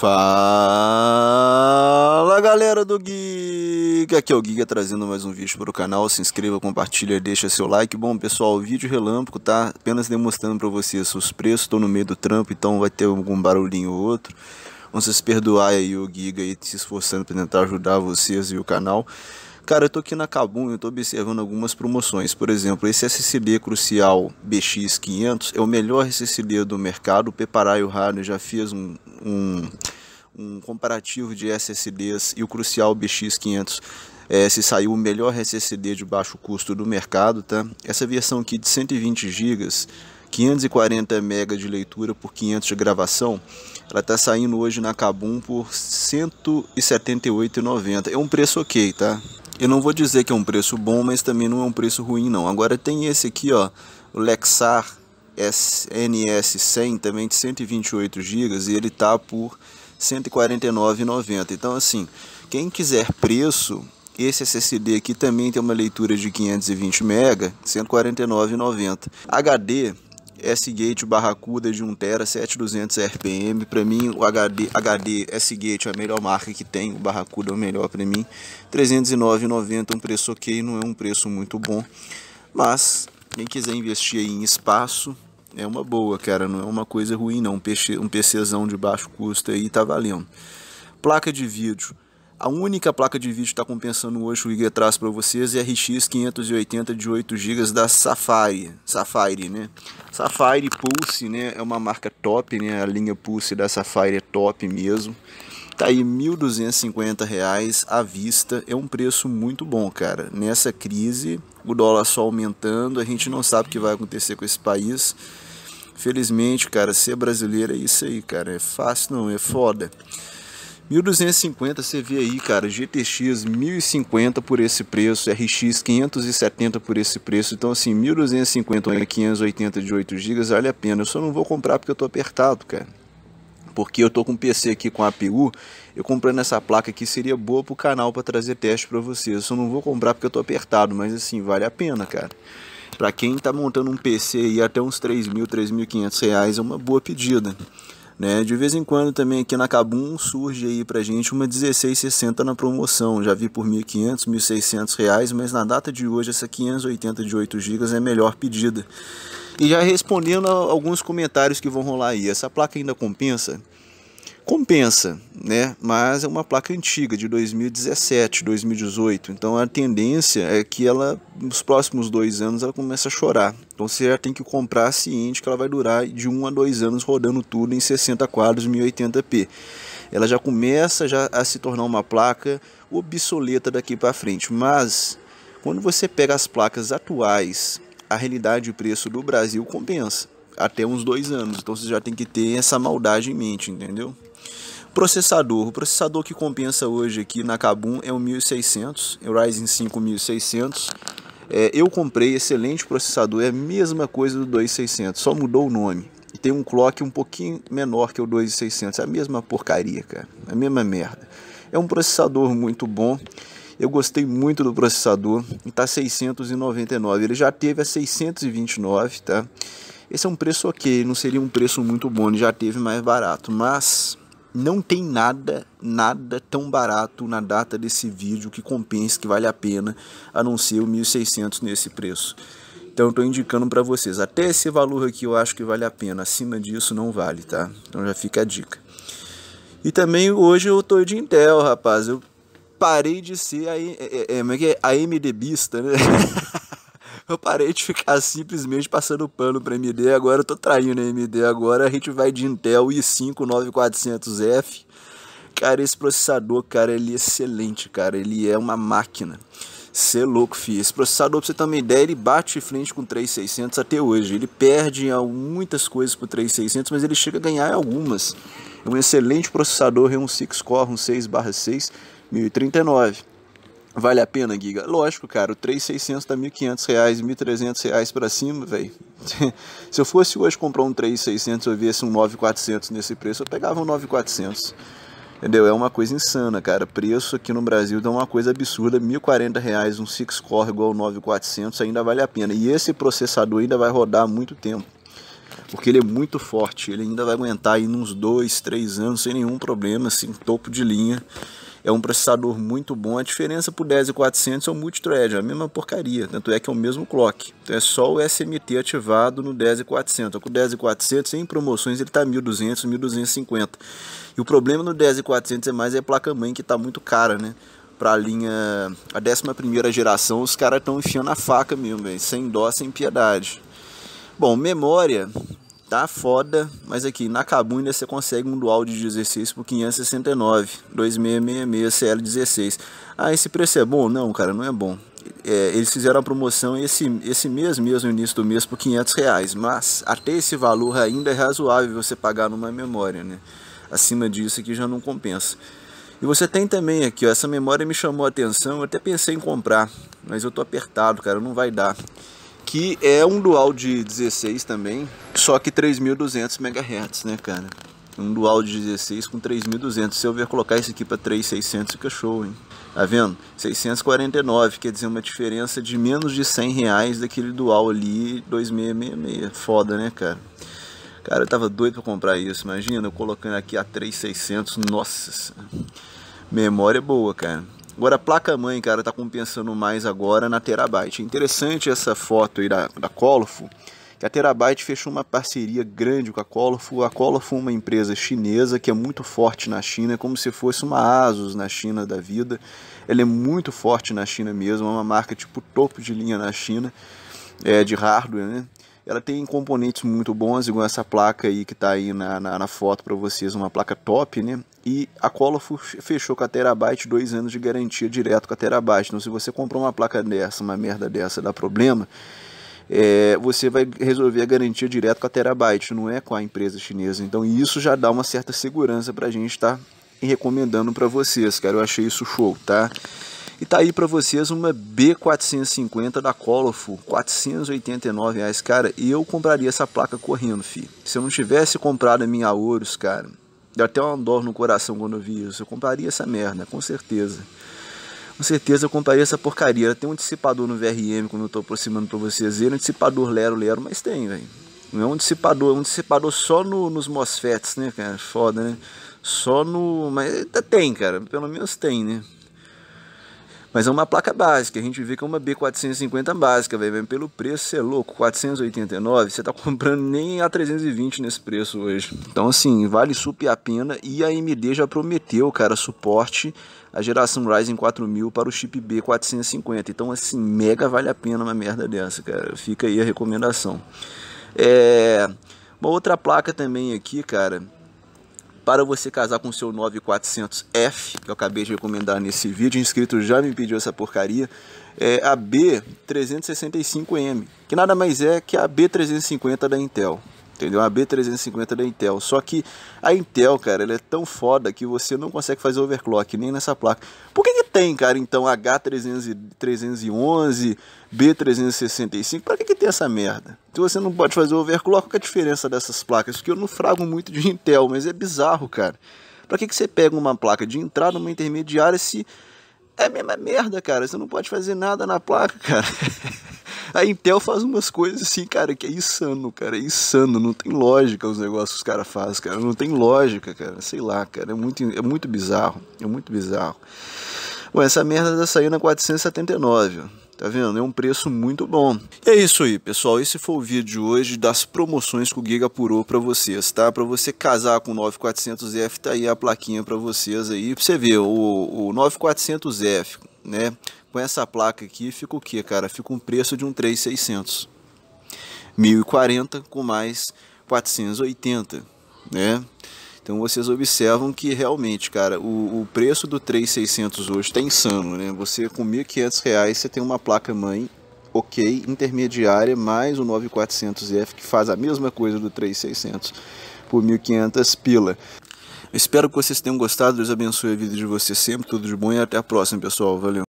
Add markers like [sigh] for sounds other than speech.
Fala galera do Giga, aqui é o Giga trazendo mais um vídeo para o canal, se inscreva, compartilha, deixa seu like. Bom pessoal, vídeo relâmpago, tá? Apenas demonstrando para vocês os preços, estou no meio do trampo, então vai ter algum barulhinho ou outro. Vamos se perdoar aí o Giga e se esforçando para tentar ajudar vocês e o canal. Cara, eu tô aqui na Kabum, eu tô observando algumas promoções. Por exemplo, esse SSD Crucial BX500 é o melhor SSD do mercado. O o Rádio já fez um, um, um comparativo de SSDs e o Crucial BX500 é, se saiu o melhor SSD de baixo custo do mercado, tá? Essa versão aqui de 120 GB, 540 MB de leitura por 500 de gravação, ela tá saindo hoje na Kabum por 178,90. É um preço ok, tá? Eu não vou dizer que é um preço bom, mas também não é um preço ruim não. Agora tem esse aqui, ó, o Lexar SNS 100 também de 128 GB, e ele tá por 149,90. Então assim, quem quiser preço, esse SSD aqui também tem uma leitura de 520 MB, 149,90. HD S-Gate Barracuda de 1TB 7200 RPM. Para mim, o HD, HD S-Gate é a melhor marca que tem, o Barracuda é o melhor para mim. 309,90 um preço ok, não é um preço muito bom, mas quem quiser investir em espaço é uma boa, cara, não é uma coisa ruim não. Um, PC, um PCzão de baixo custo aí tá valendo. Placa de vídeo a única placa de vídeo que está compensando hoje o IG traz para vocês é a RX 580 de 8 GB da Safari, Safari, né? Safari Pulse, né? É uma marca top, né? A linha Pulse da Safari é top mesmo. Tá aí R$ 1.250 à vista, é um preço muito bom, cara. Nessa crise, o dólar só aumentando, a gente não sabe o que vai acontecer com esse país. Felizmente, cara, ser brasileiro é isso aí, cara. É fácil não, é foda. 1250 você vê aí, cara, GTX 1050 por esse preço, RX 570 por esse preço. Então assim, 1250 ou 580 de 8 GB vale a pena. Eu só não vou comprar porque eu tô apertado, cara. Porque eu tô com um PC aqui com APU, eu comprando essa placa aqui seria boa pro canal para trazer teste para vocês. Eu só não vou comprar porque eu tô apertado, mas assim, vale a pena, cara. Para quem tá montando um PC aí até uns 3.000, 3.500 reais é uma boa pedida. Né? De vez em quando também aqui na Cabum surge aí pra gente uma 1660 na promoção. Já vi por 1.500, 1.600 reais, mas na data de hoje essa 580 de 8 GB é melhor pedida. E já respondendo a alguns comentários que vão rolar aí, essa placa ainda compensa? Compensa, né? mas é uma placa antiga, de 2017, 2018. Então a tendência é que ela, nos próximos dois anos, ela comece a chorar. Então você já tem que comprar ciente que ela vai durar de um a dois anos rodando tudo em 60 quadros 1080p. Ela já começa já a se tornar uma placa obsoleta daqui para frente. Mas quando você pega as placas atuais, a realidade e o preço do Brasil compensa até uns dois anos. Então você já tem que ter essa maldade em mente, entendeu? Processador. O processador que compensa hoje aqui na Kabum é o 1600, o Ryzen 5 1600. É, eu comprei excelente processador, é a mesma coisa do 2600, só mudou o nome. E tem um clock um pouquinho menor que o 2600, é a mesma porcaria, cara, é a mesma merda. É um processador muito bom. Eu gostei muito do processador, está 699. Ele já teve a 629, tá? Esse é um preço ok, não seria um preço muito bom, ele já teve mais barato, mas não tem nada, nada tão barato na data desse vídeo que compense, que vale a pena, a não ser o 1.600 nesse preço. Então estou indicando para vocês, até esse valor aqui eu acho que vale a pena, acima disso não vale, tá? Então já fica a dica. E também hoje eu tô de Intel, rapaz, eu parei de ser a, é, é, é, é, a né? Eu parei de ficar simplesmente passando pano para AMD, agora eu tô traindo a AMD. Agora a gente vai de Intel i5-9400F. Cara, esse processador, cara, ele é excelente, cara. Ele é uma máquina. Cê é louco, fi. Esse processador, pra você ter uma ideia, ele bate de frente com o 3600 até hoje. Ele perde muitas coisas pro 3600, mas ele chega a ganhar algumas. É um excelente processador, é um 6 core, um 6 6, 1039. Vale a pena, Giga? Lógico, cara. O 3600 tá R$ 1.500, R$ 1.300 para cima, velho. [laughs] Se eu fosse hoje comprar um 3600 eu viesse um 9400 nesse preço, eu pegava um 9400. Entendeu? É uma coisa insana, cara. Preço aqui no Brasil dá uma coisa absurda. R$ reais um 6-core igual 9400 ainda vale a pena. E esse processador ainda vai rodar muito tempo. Porque ele é muito forte. Ele ainda vai aguentar aí uns 2, 3 anos sem nenhum problema, assim, topo de linha é um processador muito bom. A diferença para o 10400 é o multithread, é a mesma porcaria, tanto é que é o mesmo clock. Então é só o SMT ativado no 10400. Com o 10400 em promoções ele está 1200, 1250. E o problema no 10400 é mais é a placa-mãe que está muito cara, né? para a linha a 11 geração, os caras estão enfiando a faca mesmo, véio, sem dó, sem piedade. Bom, memória, tá foda, mas aqui na Cabu ainda você consegue um dual de 16 por 569, 2666 CL16. Ah, esse preço é bom? Não, cara, não é bom. É, eles fizeram a promoção esse, esse mês mesmo, no início do mês, por 500 reais, mas até esse valor ainda é razoável você pagar numa memória, né? Acima disso aqui já não compensa. E você tem também aqui, ó, essa memória me chamou a atenção, eu até pensei em comprar, mas eu tô apertado, cara, não vai dar que é um dual de 16 também, só que 3.200 MHz, né, cara? Um dual de 16 com 3.200. Se eu vier colocar isso aqui para 3.600, fica show, hein? Tá vendo? 649, quer dizer, uma diferença de menos de 100 reais daquele dual ali 2666. Foda, né, cara? Cara, eu tava doido pra comprar isso, imagina, eu colocando aqui a 3600, nossa. Memória boa, cara. Agora a placa-mãe, cara, tá compensando mais agora na Terabyte. Interessante essa foto aí da, da Colorful, que a Terabyte fechou uma parceria grande com a Colofu A Colofu é uma empresa chinesa que é muito forte na China, é como se fosse uma Asus na China da vida. Ela é muito forte na China mesmo, é uma marca tipo topo de linha na China, é, de hardware, né? Ela tem componentes muito bons, igual essa placa aí que está aí na, na, na foto para vocês, uma placa top, né? E a Colorful fechou com a Terabyte dois anos de garantia direto com a Terabyte. Então se você comprou uma placa dessa, uma merda dessa, dá problema, é, você vai resolver a garantia direto com a Terabyte, não é com a empresa chinesa. Então isso já dá uma certa segurança para a gente estar tá recomendando para vocês, cara. Eu achei isso show, tá? E tá aí para vocês uma B450 da Colorful, 489 reais, cara. E eu compraria essa placa correndo, fi. Se eu não tivesse comprado a minha Ouros, cara, deu até uma dor no coração quando eu vi isso. Eu compraria essa merda, com certeza. Com certeza eu compraria essa porcaria. Tem um dissipador no VRM, quando eu tô aproximando para vocês é um dissipador lero-lero, mas tem, velho. Não é um dissipador, é um dissipador só no, nos MOSFETs, né, cara? Foda, né? Só no. Mas tem, cara. Pelo menos tem, né? Mas é uma placa básica, a gente vê que é uma B450 básica, velho. Pelo preço, você é louco, 489, você tá comprando nem a 320 nesse preço hoje. Então, assim, vale super a pena e a AMD já prometeu, cara, suporte à geração Ryzen 4000 para o chip B450. Então, assim, mega vale a pena uma merda dessa, cara. Fica aí a recomendação. É... Uma outra placa também aqui, cara, para você casar com o seu 9400F, que eu acabei de recomendar nesse vídeo, o inscrito já me pediu essa porcaria, é a B365M, que nada mais é que a B350 da Intel entendeu? A B350 da Intel. Só que a Intel, cara, ela é tão foda que você não consegue fazer overclock nem nessa placa. Por que, que tem, cara, então H311, B365? Para que, que tem essa merda? Se você não pode fazer overclock, qual é a diferença dessas placas? Porque eu não frago muito de Intel, mas é bizarro, cara. Para que, que você pega uma placa de entrada, uma intermediária, se é a mesma merda, cara. Você não pode fazer nada na placa, cara. [laughs] A Intel faz umas coisas assim, cara, que é insano, cara. É insano. Não tem lógica os negócios que os caras fazem, cara. Não tem lógica, cara. Sei lá, cara. É muito, é muito bizarro. É muito bizarro. Bom, essa merda já saiu na 479, ó. Tá vendo? É um preço muito bom. E é isso aí, pessoal. Esse foi o vídeo de hoje das promoções que o Giga apurou para vocês, tá? Para você casar com o 9400F, tá aí a plaquinha para vocês aí. Pra você ver, o, o 9400F, né? Com essa placa aqui, fica o que, cara? Fica um preço de um 3600. 1040 com mais 480, né? Então vocês observam que realmente, cara, o, o preço do 3600 hoje está insano, né? Você com R$ 1.500 você tem uma placa mãe ok, intermediária, mais o 9400F que faz a mesma coisa do 3600 por 1.500 pila. espero que vocês tenham gostado, Deus abençoe a vida de vocês sempre, tudo de bom e até a próxima, pessoal. Valeu!